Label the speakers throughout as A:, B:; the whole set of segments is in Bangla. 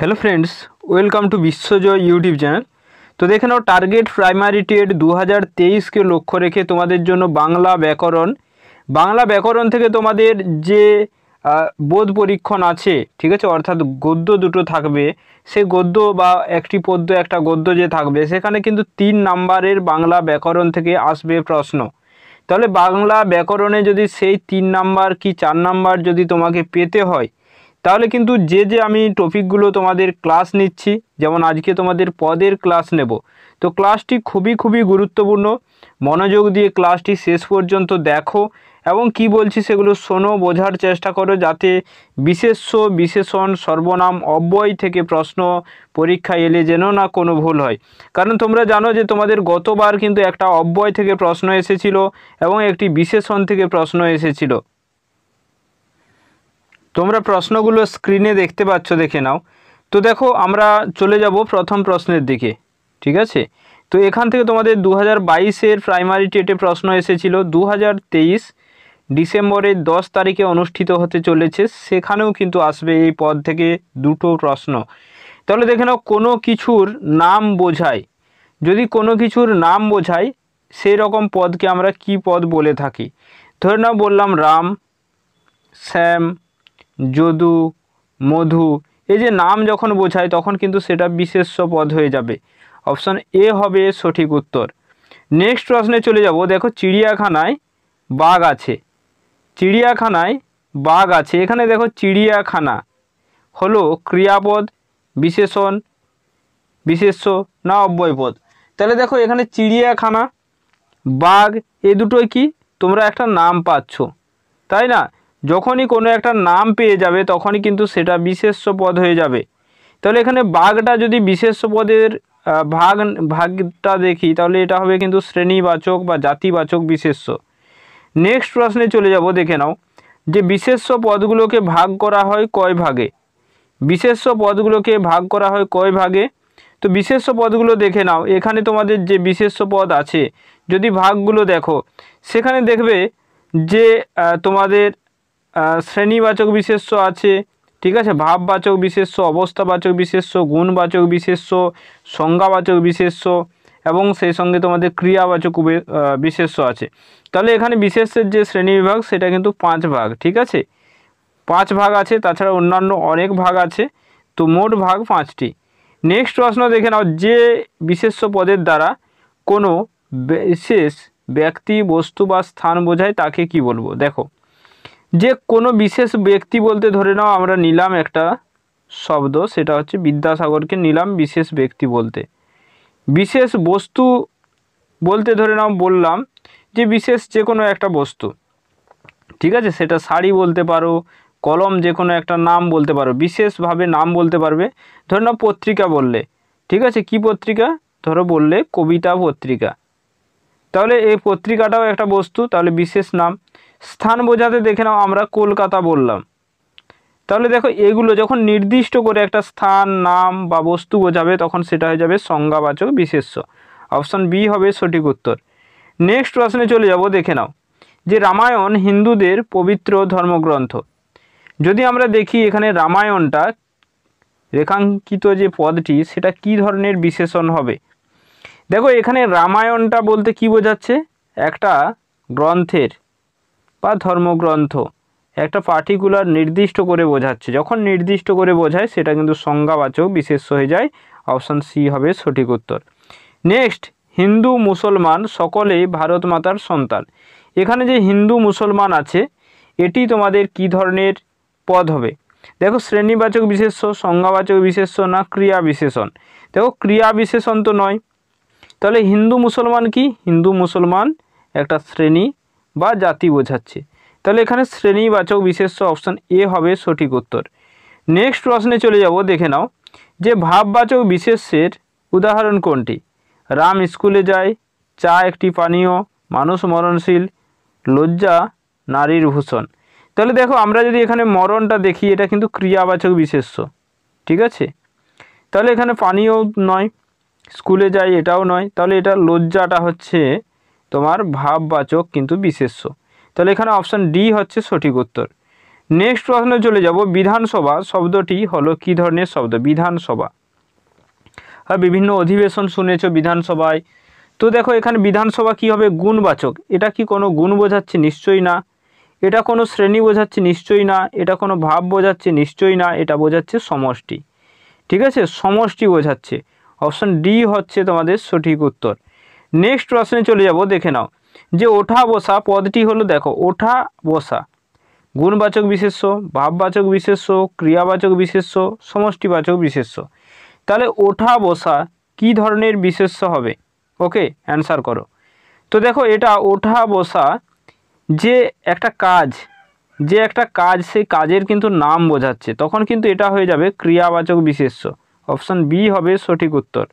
A: hello friends welcome to Bishwajoy YouTube channel তো দেখে নাও টার্গেট প্রাইমারি টেট দু হাজার তেইশকে লক্ষ্য রেখে তোমাদের জন্য বাংলা ব্যাকরণ বাংলা ব্যাকরণ থেকে তোমাদের যে বোধ পরীক্ষণ আছে ঠিক আছে অর্থাৎ গদ্য দুটো থাকবে সে গদ্য বা একটি পদ্য একটা গদ্য যে থাকবে সেখানে কিন্তু তিন নাম্বারের বাংলা ব্যাকরণ থেকে আসবে প্রশ্ন তাহলে বাংলা ব্যাকরণে যদি সেই তিন নাম্বার কি চার নাম্বার যদি তোমাকে পেতে হয় তাহলে কিন্তু যে যে আমি টপিকগুলো তোমাদের ক্লাস নিচ্ছি যেমন আজকে তোমাদের পদের ক্লাস নেব তো ক্লাসটি খুবই খুবই গুরুত্বপূর্ণ মনোযোগ দিয়ে ক্লাসটি শেষ পর্যন্ত দেখো এবং কি বলছি সেগুলো শোনো বোঝার চেষ্টা করো যাতে বিশেষ্য বিশেষণ সর্বনাম অব্যয় থেকে প্রশ্ন পরীক্ষা এলে যেন না কোনো ভুল হয় কারণ তোমরা জানো যে তোমাদের গতবার কিন্তু একটা অব্যয় থেকে প্রশ্ন এসেছিল এবং একটি বিশেষণ থেকে প্রশ্ন এসেছিল তোমরা প্রশ্নগুলো স্ক্রিনে দেখতে পাচ্ছ দেখে নাও তো দেখো আমরা চলে যাব প্রথম প্রশ্নের দিকে ঠিক আছে তো এখান থেকে তোমাদের দু হাজার বাইশের প্রাইমারি টেটে প্রশ্ন এসেছিল দু হাজার তেইশ ডিসেম্বরের দশ তারিখে অনুষ্ঠিত হতে চলেছে সেখানেও কিন্তু আসবে এই পদ থেকে দুটো প্রশ্ন তাহলে দেখে নাও কোনো কিছুর নাম বোঝায় যদি কোনো কিছুর নাম বোঝায় সেই রকম পদকে আমরা কি পদ বলে থাকি ধরে নাও বললাম রাম শ্যাম যদু মধু এই যে নাম যখন বোঝায় তখন কিন্তু সেটা বিশেষ পদ হয়ে যাবে অপশান এ হবে সঠিক উত্তর নেক্সট প্রশ্নে চলে যাব দেখো চিড়িয়াখানায় বাঘ আছে চিড়িয়াখানায় বাঘ আছে এখানে দেখো চিড়িয়াখানা হলো ক্রিয়াপদ বিশেষণ বিশেষ্য না অব্যয়পদ তাহলে দেখো এখানে চিড়িয়াখানা বাঘ এ দুটোই কি তোমরা একটা নাম পাচ্ছ তাই না যখনই কোনো একটা নাম পেয়ে যাবে তখনই কিন্তু সেটা বিশেষ্য পদ হয়ে যাবে তাহলে এখানে বাঘটা যদি বিশেষ্য পদের ভাগ ভাগটা দেখি তাহলে এটা হবে কিন্তু শ্রেণীবাচক বা জাতিবাচক বিশেষ্য নেক্সট প্রশ্নে চলে যাব দেখে নাও যে বিশেষ্য পদগুলোকে ভাগ করা হয় কয় ভাগে বিশেষ্য পদগুলোকে ভাগ করা হয় কয় ভাগে তো বিশেষ্য পদগুলো দেখে নাও এখানে তোমাদের যে বিশেষ্য পদ আছে যদি ভাগগুলো দেখো সেখানে দেখবে যে তোমাদের শ্রেণীবাচক বিশেষ্য আছে ঠিক আছে ভাববাচক বিশেষ্য অবস্থাবাচক বিশেষ্য গুণবাচক বিশেষ্য সংজ্ঞাবাচক বিশেষ্য এবং সেই সঙ্গে তোমাদের ক্রিয়াবাচক বিশেষ্য আছে তাহলে এখানে বিশেষ্যের যে শ্রেণী বিভাগ সেটা কিন্তু পাঁচ ভাগ ঠিক আছে পাঁচ ভাগ আছে তাছাড়া অন্যান্য অনেক ভাগ আছে তো মোট ভাগ পাঁচটি নেক্সট প্রশ্ন দেখে নাও যে বিশেষ্য পদের দ্বারা কোনো বিশেষ ব্যক্তি বস্তু বা স্থান বোঝায় তাকে কি বলবো দেখো যে কোনো বিশেষ ব্যক্তি বলতে ধরে নাও আমরা নিলাম একটা শব্দ সেটা হচ্ছে বিদ্যাসাগরকে নিলাম বিশেষ ব্যক্তি বলতে বিশেষ বস্তু বলতে ধরে নাও বললাম যে বিশেষ যে কোনো একটা বস্তু ঠিক আছে সেটা শাড়ি বলতে পারো কলম যে কোনো একটা নাম বলতে পারো বিশেষভাবে নাম বলতে পারবে ধরে নাও পত্রিকা বললে ঠিক আছে কি পত্রিকা ধরো বললে কবিতা পত্রিকা তাহলে এই পত্রিকাটাও একটা বস্তু তাহলে বিশেষ নাম স্থান বোঝাতে দেখে নাও আমরা কলকাতা বললাম তাহলে দেখো এগুলো যখন নির্দিষ্ট করে একটা স্থান নাম বা বস্তু বোঝাবে তখন সেটা হয়ে যাবে সংজ্ঞাবাচক বিশেষ্য অপশান বি হবে সঠিক উত্তর নেক্সট প্রশ্নে চলে যাব দেখে নাও যে রামায়ণ হিন্দুদের পবিত্র ধর্মগ্রন্থ যদি আমরা দেখি এখানে রামায়ণটা রেখাঙ্কিত যে পদটি সেটা কি ধরনের বিশেষণ হবে দেখো এখানে রামায়ণটা বলতে কি বোঝাচ্ছে একটা গ্রন্থের বা ধর্মগ্রন্থ একটা পার্টিকুলার নির্দিষ্ট করে বোঝাচ্ছে যখন নির্দিষ্ট করে বোঝায় সেটা কিন্তু সংজ্ঞাবাচক বিশেষ হয়ে যায় অপশান সি হবে সঠিক উত্তর নেক্সট হিন্দু মুসলমান সকলেই ভারত মাতার সন্তান এখানে যে হিন্দু মুসলমান আছে এটি তোমাদের কি ধরনের পদ হবে দেখো শ্রেণীবাচক বিশেষ্য সংজ্ঞাবাচক বিশেষ্য না ক্রিয়া বিশেষণ দেখো ক্রিয়া বিশেষণ তো নয় তাহলে হিন্দু মুসলমান কি হিন্দু মুসলমান একটা শ্রেণী বা জাতি বোঝাচ্ছে তাহলে এখানে শ্রেণীবাচক বিশেষ্য অপশান এ হবে সঠিক উত্তর নেক্সট প্রশ্নে চলে যাব দেখে নাও যে ভাববাচক বিশেষ্যের উদাহরণ কোনটি রাম স্কুলে যায় চা একটি পানীয় মানুষ মরণশীল লজ্জা নারীর ভূষণ তাহলে দেখো আমরা যদি এখানে মরণটা দেখি এটা কিন্তু ক্রিয়াবাচক বিশেষ্য ঠিক আছে তাহলে এখানে পানীয় নয় স্কুলে যায় এটাও নয় তাহলে এটা লজ্জাটা হচ্ছে তোমার ভাববাচক কিন্তু বিশেষ্য তাহলে এখানে অপশান ডি হচ্ছে সঠিক উত্তর নেক্সট প্রশ্নে চলে যাব বিধানসভা শব্দটি হলো কি ধরনের শব্দ বিধানসভা হ্যাঁ বিভিন্ন অধিবেশন শুনেছ বিধানসভায় তো দেখো এখানে বিধানসভা কি হবে গুণবাচক এটা কি কোনো গুণ বোঝাচ্ছে নিশ্চয়ই না এটা কোনো শ্রেণী বোঝাচ্ছে নিশ্চয়ই না এটা কোনো ভাব বোঝাচ্ছে নিশ্চয়ই না এটা বোঝাচ্ছে সমষ্টি ঠিক আছে সমষ্টি বোঝাচ্ছে অপশান ডি হচ্ছে তোমাদের সঠিক উত্তর নেক্সট প্রশ্নে চলে যাব দেখে নাও যে ওঠা বসা পদটি হলো দেখো ওঠা বসা গুণবাচক বিশেষ্য ভাববাচক বিশেষ্য ক্রিয়াবাচক বিশেষ্য সমষ্টিবাচক বিশেষ্য তাহলে ওঠা বসা কি ধরনের বিশেষ্য হবে ওকে অ্যান্সার করো তো দেখো এটা ওঠা বসা যে একটা কাজ যে একটা কাজ সেই কাজের কিন্তু নাম বোঝাচ্ছে তখন কিন্তু এটা হয়ে যাবে ক্রিয়াবাচক বিশেষ্য অপশান বি হবে সঠিক উত্তর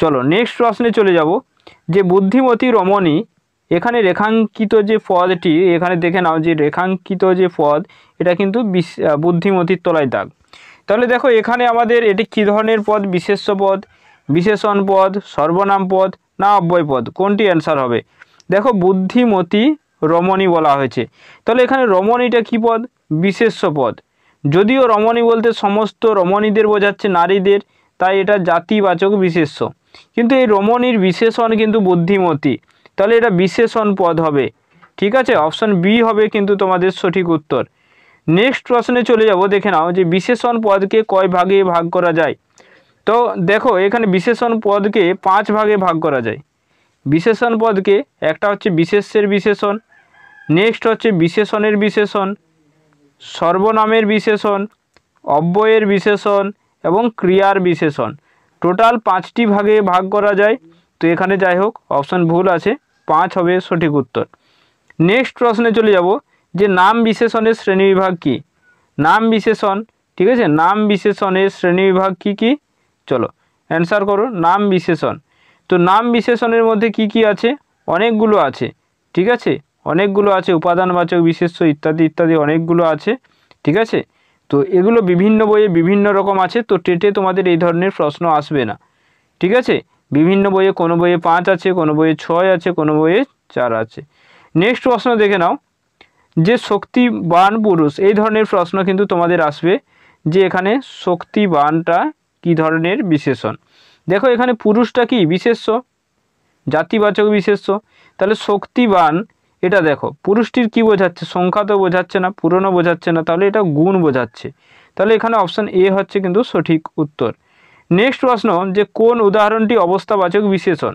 A: চলো নেক্সট প্রশ্নে চলে যাবো যে বুদ্ধিমতী রমণী এখানে রেখাঙ্কিত যে পদটি এখানে দেখে নাও যে রেখাঙ্কিত যে পদ এটা কিন্তু বুদ্ধিমতীর তলায় দাগ তাহলে দেখো এখানে আমাদের এটি কী ধরনের পদ বিশেষ্য পদ বিশেষণ পদ সর্বনাম পদ না অব্যয় পদ কোনটি অ্যান্সার হবে দেখো বুদ্ধিমতী রমণী বলা হয়েছে তাহলে এখানে রমণীটা কী পদ বিশেষ্য পদ যদিও রমণী বলতে সমস্ত রমণীদের বোঝাচ্ছে নারীদের তাই এটা জাতিবাচক বিশেষ্য কিন্তু এই রমণীর বিশেষণ কিন্তু বুদ্ধিমতী তাহলে এটা বিশেষণ পদ হবে ঠিক আছে অপশন বি হবে কিন্তু তোমাদের সঠিক উত্তর নেক্সট প্রশ্নে চলে যাব দেখে নাও যে বিশেষণ পদকে কয় ভাগে ভাগ করা যায় তো দেখো এখানে বিশেষণ পদকে পাঁচ ভাগে ভাগ করা যায় বিশেষণ পদকে একটা হচ্ছে বিশেষের বিশেষণ নেক্সট হচ্ছে বিশেষণের বিশেষণ সর্বনামের বিশেষণ অব্যয়ের বিশেষণ এবং ক্রিয়ার বিশেষণ টোটাল পাঁচটি ভাগে ভাগ করা যায় তো এখানে যাই হোক অপশান ভুল আছে পাঁচ হবে সঠিক উত্তর নেক্সট প্রশ্নে চলে যাব যে নাম বিশেষণের শ্রেণী বিভাগ কি নাম বিশেষণ ঠিক আছে নাম বিশেষণের শ্রেণী বিভাগ কি কি চলো অ্যান্সার করো নাম বিশেষণ তো নাম বিশেষণের মধ্যে কি কি আছে অনেকগুলো আছে ঠিক আছে অনেকগুলো আছে উপাদানবাচক বিশেষ্য ইত্যাদি ইত্যাদি অনেকগুলো আছে ঠিক আছে তো এগুলো বিভিন্ন বইয়ে বিভিন্ন রকম আছে তো টেটে তোমাদের এই ধরনের প্রশ্ন আসবে না ঠিক আছে বিভিন্ন বইয়ে কোনো বইয়ে পাঁচ আছে কোনো বইয়ে ছয় আছে কোনো বইয়ে চার আছে নেক্সট প্রশ্ন দেখে নাও যে শক্তিবান পুরুষ এই ধরনের প্রশ্ন কিন্তু তোমাদের আসবে যে এখানে শক্তিবানটা কি ধরনের বিশেষণ দেখো এখানে পুরুষটা কি বিশেষ্য জাতিবাচক বিশেষ্য তাহলে শক্তিবান এটা দেখো পুরুষটির কি বোঝাচ্ছে সংখ্যা তো বোঝাচ্ছে না পুরনো বোঝাচ্ছে না তাহলে এটা গুণ বোঝাচ্ছে তাহলে এখানে অপশান এ হচ্ছে কিন্তু সঠিক উত্তর নেক্সট প্রশ্ন যে কোন উদাহরণটি অবস্থাবাচক বিশেষণ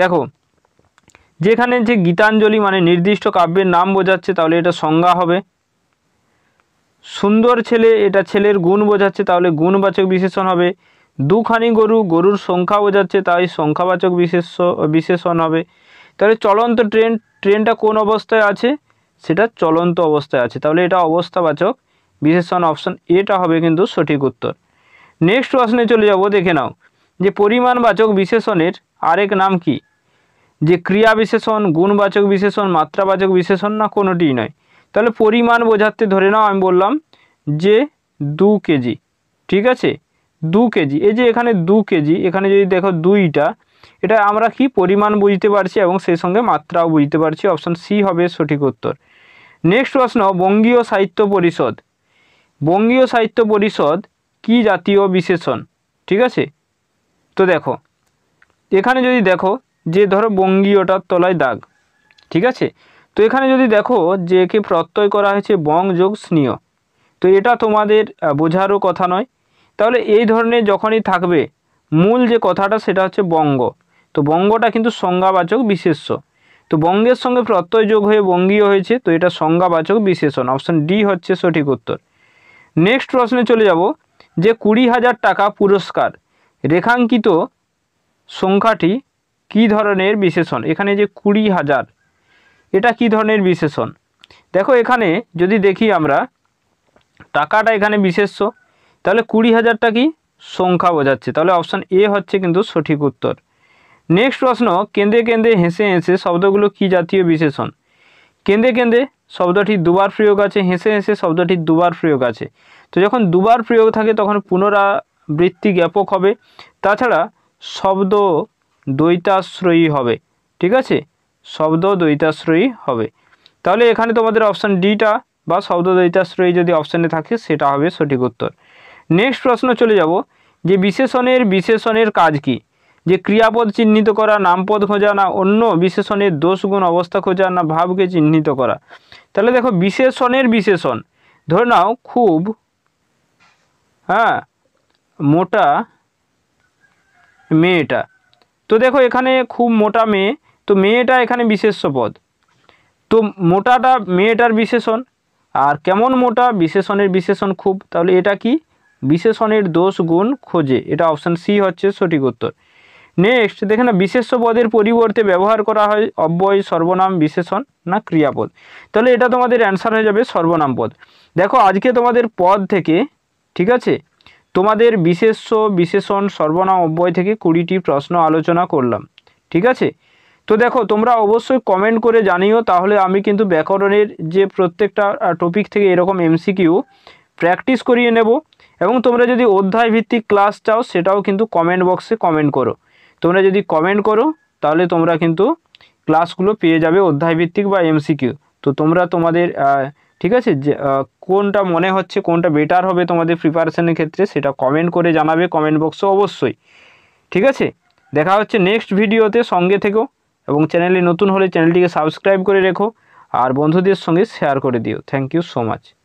A: দেখো যেখানে যে গীতাঞ্জলি মানে নির্দিষ্ট কাব্যের নাম বোঝাচ্ছে তাহলে এটা সংজ্ঞা হবে সুন্দর ছেলে এটা ছেলের গুণ বোঝাচ্ছে তাহলে গুণবাচক বিশেষণ হবে দুখানি গরু গরুর সংখ্যা বোঝাচ্ছে তাই সংখ্যাবাচক বিশেষ বিশেষণ হবে তাহলে চলন্ত ট্রেন ট্রেনটা কোন অবস্থায় আছে সেটা চলন্ত অবস্থায় আছে তাহলে এটা অবস্থাবাচক বিশেষণ অপশন এটা হবে কিন্তু সঠিক উত্তর নেক্সট প্রশ্নে চলে যাব দেখে নাও যে পরিমাণবাচক বিশেষণের আরেক নাম কি যে ক্রিয়া বিশেষণ গুণবাচক বিশেষণ মাত্রাবাচক বিশেষণ না কোনোটিই নয় তাহলে পরিমাণ বোঝাতে ধরে নাও আমি বললাম যে দু কেজি ঠিক আছে দু কেজি এই যে এখানে দু কেজি এখানে যদি দেখো দুইটা এটা আমরা কি পরিমাণ বুঝতে পারছি এবং সেই সঙ্গে মাত্রাও বুঝতে পারছি অপশান সি হবে সঠিক উত্তর নেক্সট প্রশ্ন বঙ্গীয় সাহিত্য পরিষদ বঙ্গীয় সাহিত্য পরিষদ কি জাতীয় বিশেষণ ঠিক আছে তো দেখো এখানে যদি দেখো যে ধরো বঙ্গীয়টার তলায় দাগ ঠিক আছে তো এখানে যদি দেখো যে একে প্রত্যয় করা হয়েছে বং যোগ স্নেহ তো এটা তোমাদের বোঝারও কথা নয় তাহলে এই ধরনের যখনই থাকবে মূল যে কথাটা সেটা হচ্ছে বঙ্গ তো বঙ্গটা কিন্তু সংজ্ঞাবাচক বিশেষ্য তো বঙ্গের সঙ্গে প্রত্যয় যোগ হয়ে বঙ্গীয় হয়েছে তো এটা সংজ্ঞাবাচক বিশেষণ অপশান ডি হচ্ছে সঠিক উত্তর নেক্সট প্রশ্নে চলে যাব যে কুড়ি হাজার টাকা পুরস্কার রেখাঙ্কিত সংখ্যাটি কি ধরনের বিশেষণ এখানে যে কুড়ি হাজার এটা কি ধরনের বিশেষণ দেখো এখানে যদি দেখি আমরা টাকাটা এখানে বিশেষ্য তাহলে কুড়ি হাজারটা কি সংখ্যা বোঝাচ্ছে তাহলে অপশান এ হচ্ছে কিন্তু সঠিক উত্তর নেক্সট প্রশ্ন কেন্দ্রে কেন্দ্রে হেসে হেসে শব্দগুলো কি জাতীয় বিশেষণ কেন্দ্রে কেন্দ্রে শব্দটির দুবার প্রয়োগ আছে হেসে হেসে শব্দটির দুবার প্রয়োগ আছে তো যখন দুবার প্রয়োগ থাকে তখন পুনরাবৃত্তি জ্ঞাপক হবে তাছাড়া শব্দ দ্বৈতাশ্রয়ী হবে ঠিক আছে শব্দ দ্বৈতাশ্রয়ী হবে তাহলে এখানে তোমাদের অপশান ডিটা বা শব্দ দ্বৈতাশ্রয়ী যদি অপশানে থাকে সেটা হবে সঠিক উত্তর নেক্সট প্রশ্ন চলে যাব যে বিশেষণের বিশেষণের কাজ কি যে ক্রিয়াপদ চিহ্নিত করা নামপদ খোঁজা না অন্য বিশেষণের দোষগুণ অবস্থা খোঁজা না ভাবকে চিহ্নিত করা তাহলে দেখো বিশেষণের বিশেষণ ধরে নাও খুব হ্যাঁ মোটা মেয়েটা তো দেখো এখানে খুব মোটা মেয়ে তো মেয়েটা এখানে বিশেষ্য পদ তো মোটাটা মেয়েটার বিশেষণ আর কেমন মোটা বিশেষণের বিশেষণ খুব তাহলে এটা কি বিশেষণের দোষ গুণ খোঁজে এটা অপশান সি হচ্ছে সঠিক উত্তর নেক্সট দেখে না বিশেষ্য পদের পরিবর্তে ব্যবহার করা হয় অব্যয় সর্বনাম বিশেষণ না ক্রিয়াপদ তাহলে এটা তোমাদের অ্যান্সার হয়ে যাবে সর্বনাম পদ দেখো আজকে তোমাদের পদ থেকে ঠিক আছে তোমাদের বিশেষ্য বিশেষণ সর্বনাম অব্যয় থেকে কুড়িটি প্রশ্ন আলোচনা করলাম ঠিক আছে তো দেখো তোমরা অবশ্যই কমেন্ট করে জানিও তাহলে আমি কিন্তু ব্যাকরণের যে প্রত্যেকটা টপিক থেকে এরকম এমসিকিউ প্র্যাকটিস করিয়ে নেব এবং তোমরা যদি অধ্যায় ভিত্তিক ক্লাস চাও সেটাও কিন্তু কমেন্ট বক্সে কমেন্ট করো তোমরা যদি কমেন্ট করো তাহলে তোমরা কিন্তু ক্লাসগুলো পেয়ে যাবে অধ্যায় ভিত্তিক বা এমসিকিউ তো তোমরা তোমাদের ঠিক আছে যে কোনটা মনে হচ্ছে কোনটা বেটার হবে তোমাদের প্রিপারেশনের ক্ষেত্রে সেটা কমেন্ট করে জানাবে কমেন্ট বক্সে অবশ্যই ঠিক আছে দেখা হচ্ছে নেক্সট ভিডিওতে সঙ্গে থেকো এবং চ্যানেলে নতুন হলে চ্যানেলটিকে সাবস্ক্রাইব করে রেখো আর বন্ধুদের সঙ্গে শেয়ার করে দিও থ্যাংক ইউ সো মাচ